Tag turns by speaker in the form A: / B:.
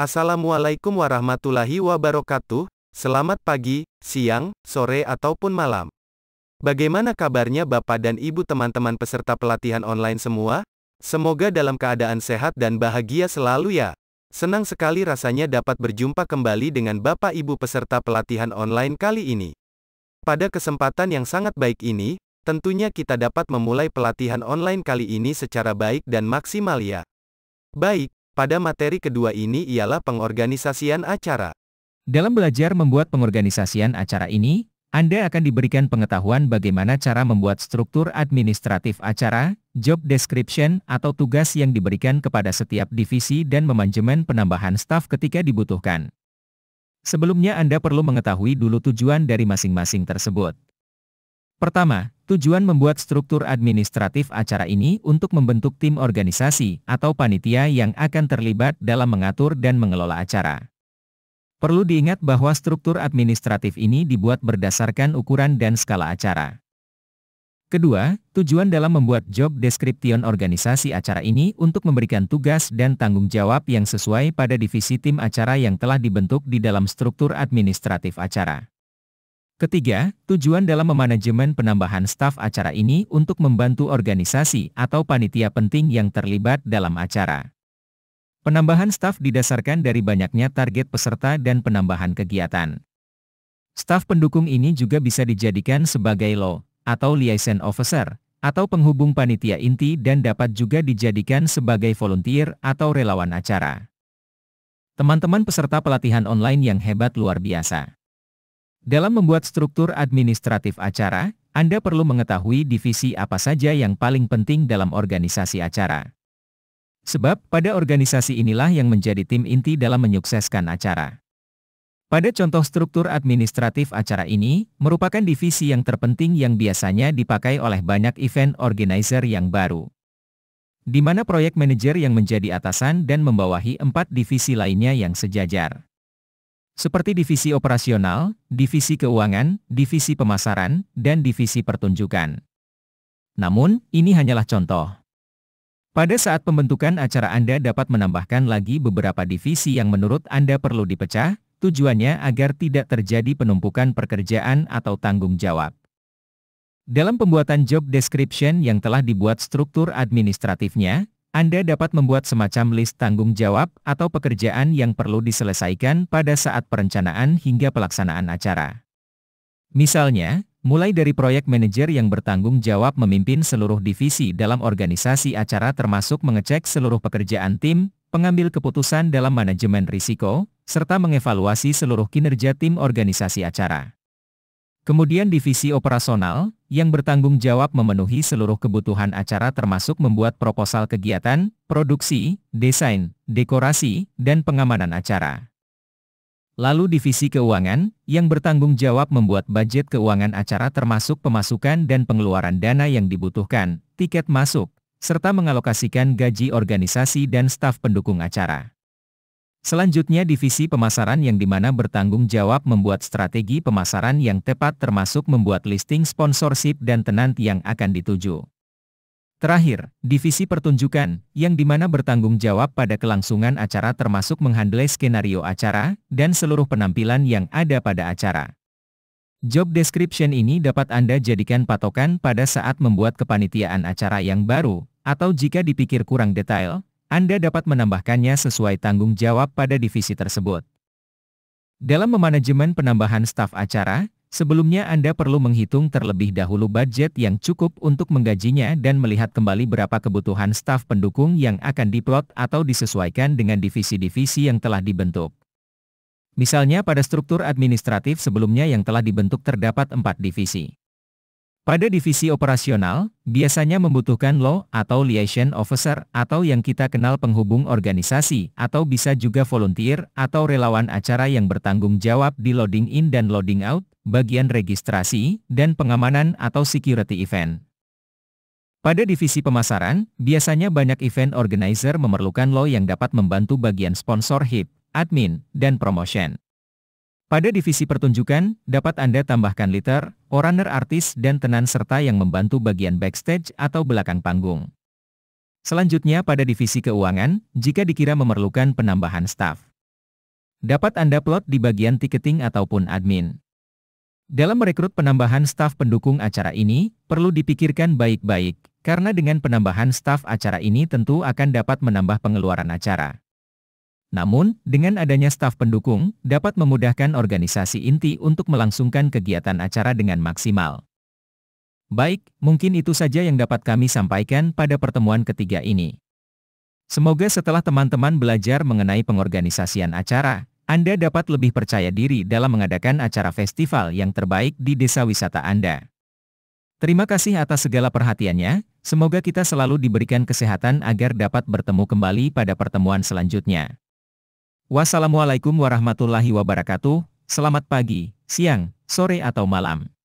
A: Assalamualaikum warahmatullahi wabarakatuh, selamat pagi, siang, sore ataupun malam. Bagaimana kabarnya Bapak dan Ibu teman-teman peserta pelatihan online semua? Semoga dalam keadaan sehat dan bahagia selalu ya. Senang sekali rasanya dapat berjumpa kembali dengan Bapak Ibu peserta pelatihan online kali ini. Pada kesempatan yang sangat baik ini, Tentunya kita dapat memulai pelatihan online kali ini secara baik dan maksimal ya. Baik, pada materi kedua ini ialah pengorganisasian acara. Dalam belajar membuat pengorganisasian acara ini, Anda akan diberikan pengetahuan bagaimana cara membuat struktur administratif acara, job description atau tugas yang diberikan kepada setiap divisi dan manajemen penambahan staf ketika dibutuhkan. Sebelumnya Anda perlu mengetahui dulu tujuan dari masing-masing tersebut. Pertama, tujuan membuat struktur administratif acara ini untuk membentuk tim organisasi atau panitia yang akan terlibat dalam mengatur dan mengelola acara. Perlu diingat bahwa struktur administratif ini dibuat berdasarkan ukuran dan skala acara. Kedua, tujuan dalam membuat job description organisasi acara ini untuk memberikan tugas dan tanggung jawab yang sesuai pada divisi tim acara yang telah dibentuk di dalam struktur administratif acara. Ketiga, tujuan dalam memanajemen penambahan staf acara ini untuk membantu organisasi atau panitia penting yang terlibat dalam acara. Penambahan staf didasarkan dari banyaknya target peserta dan penambahan kegiatan. Staf pendukung ini juga bisa dijadikan sebagai law atau liaison officer atau penghubung panitia inti dan dapat juga dijadikan sebagai volunteer atau relawan acara. Teman-teman peserta pelatihan online yang hebat luar biasa. Dalam membuat struktur administratif acara, Anda perlu mengetahui divisi apa saja yang paling penting dalam organisasi acara. Sebab, pada organisasi inilah yang menjadi tim inti dalam menyukseskan acara. Pada contoh struktur administratif acara ini, merupakan divisi yang terpenting yang biasanya dipakai oleh banyak event organizer yang baru. Di mana proyek manajer yang menjadi atasan dan membawahi empat divisi lainnya yang sejajar seperti divisi operasional, divisi keuangan, divisi pemasaran, dan divisi pertunjukan. Namun, ini hanyalah contoh. Pada saat pembentukan acara Anda dapat menambahkan lagi beberapa divisi yang menurut Anda perlu dipecah, tujuannya agar tidak terjadi penumpukan pekerjaan atau tanggung jawab. Dalam pembuatan job description yang telah dibuat struktur administratifnya, anda dapat membuat semacam list tanggung jawab atau pekerjaan yang perlu diselesaikan pada saat perencanaan hingga pelaksanaan acara. Misalnya, mulai dari proyek manajer yang bertanggung jawab memimpin seluruh divisi dalam organisasi acara termasuk mengecek seluruh pekerjaan tim, pengambil keputusan dalam manajemen risiko, serta mengevaluasi seluruh kinerja tim organisasi acara. Kemudian divisi operasional, yang bertanggung jawab memenuhi seluruh kebutuhan acara termasuk membuat proposal kegiatan, produksi, desain, dekorasi, dan pengamanan acara. Lalu divisi keuangan, yang bertanggung jawab membuat budget keuangan acara termasuk pemasukan dan pengeluaran dana yang dibutuhkan, tiket masuk, serta mengalokasikan gaji organisasi dan staf pendukung acara. Selanjutnya divisi pemasaran yang dimana bertanggung jawab membuat strategi pemasaran yang tepat termasuk membuat listing sponsorship dan tenant yang akan dituju. Terakhir, divisi pertunjukan, yang dimana bertanggung jawab pada kelangsungan acara termasuk menghandle skenario acara, dan seluruh penampilan yang ada pada acara. Job description ini dapat Anda jadikan patokan pada saat membuat kepanitiaan acara yang baru, atau jika dipikir kurang detail, anda dapat menambahkannya sesuai tanggung jawab pada divisi tersebut. Dalam memanajemen penambahan staf acara, sebelumnya Anda perlu menghitung terlebih dahulu budget yang cukup untuk menggajinya dan melihat kembali berapa kebutuhan staf pendukung yang akan diplot atau disesuaikan dengan divisi-divisi yang telah dibentuk. Misalnya pada struktur administratif sebelumnya yang telah dibentuk terdapat empat divisi. Pada divisi operasional, biasanya membutuhkan law atau liaison officer atau yang kita kenal penghubung organisasi atau bisa juga volunteer atau relawan acara yang bertanggung jawab di loading in dan loading out, bagian registrasi, dan pengamanan atau security event. Pada divisi pemasaran, biasanya banyak event organizer memerlukan law yang dapat membantu bagian sponsor sponsorship, admin, dan promotion. Pada divisi pertunjukan, dapat Anda tambahkan liter, oraner artis dan tenan serta yang membantu bagian backstage atau belakang panggung. Selanjutnya pada divisi keuangan, jika dikira memerlukan penambahan staff, Dapat Anda plot di bagian ticketing ataupun admin. Dalam merekrut penambahan staf pendukung acara ini, perlu dipikirkan baik-baik, karena dengan penambahan staf acara ini tentu akan dapat menambah pengeluaran acara. Namun, dengan adanya staf pendukung, dapat memudahkan organisasi inti untuk melangsungkan kegiatan acara dengan maksimal. Baik, mungkin itu saja yang dapat kami sampaikan pada pertemuan ketiga ini. Semoga setelah teman-teman belajar mengenai pengorganisasian acara, Anda dapat lebih percaya diri dalam mengadakan acara festival yang terbaik di desa wisata Anda. Terima kasih atas segala perhatiannya, semoga kita selalu diberikan kesehatan agar dapat bertemu kembali pada pertemuan selanjutnya. Wassalamualaikum warahmatullahi wabarakatuh, selamat pagi, siang, sore atau malam.